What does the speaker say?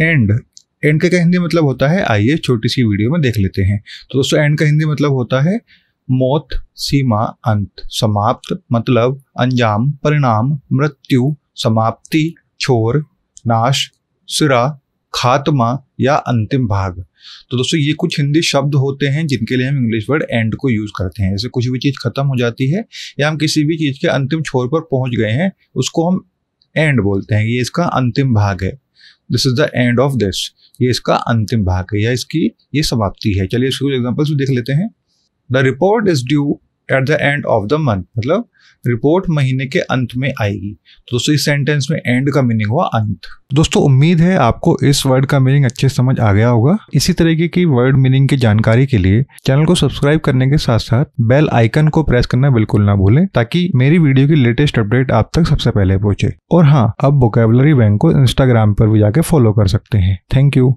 and and का हिंदी मतलब होता है आइए छोटी सी वीडियो में देख लेते हैं तो दोस्तों एंड का हिंदी मतलब होता है मौत सीमा अंत समाप्त मतलब अंजाम परिणाम मृत्यु समाप्ति छोर नाश सिरा खात्मा या अंतिम भाग तो दोस्तों ये कुछ हिंदी शब्द होते हैं जिनके लिए हम इंग्लिश वर्ड एंड को यूज़ करते हैं जैसे कुछ भी चीज़ खत्म हो जाती है या हम किसी भी चीज़ के अंतिम छोर पर पहुंच गए हैं उसको हम एंड बोलते हैं ये इसका अंतिम भाग है this is the end of this ये इसका अंतिम भाग है या इसकी ये समाप्ति है चलिए इसको एग्जाम्पल देख लेते हैं the report is due at the end of the month मतलब रिपोर्ट महीने के अंत में आएगी तो दोस्तों इस सेंटेंस में एंड का मीनिंग हुआ अंत दोस्तों उम्मीद है आपको इस वर्ड का मीनिंग अच्छे समझ आ गया होगा इसी तरीके की वर्ड मीनिंग की जानकारी के लिए चैनल को सब्सक्राइब करने के साथ साथ बेल आइकन को प्रेस करना बिल्कुल ना भूलें ताकि मेरी वीडियो की लेटेस्ट अपडेट आप तक सबसे पहले पहुंचे और हाँ अब वोकेबलरी बैंक को इंस्टाग्राम पर भी जाके फॉलो कर सकते हैं थैंक यू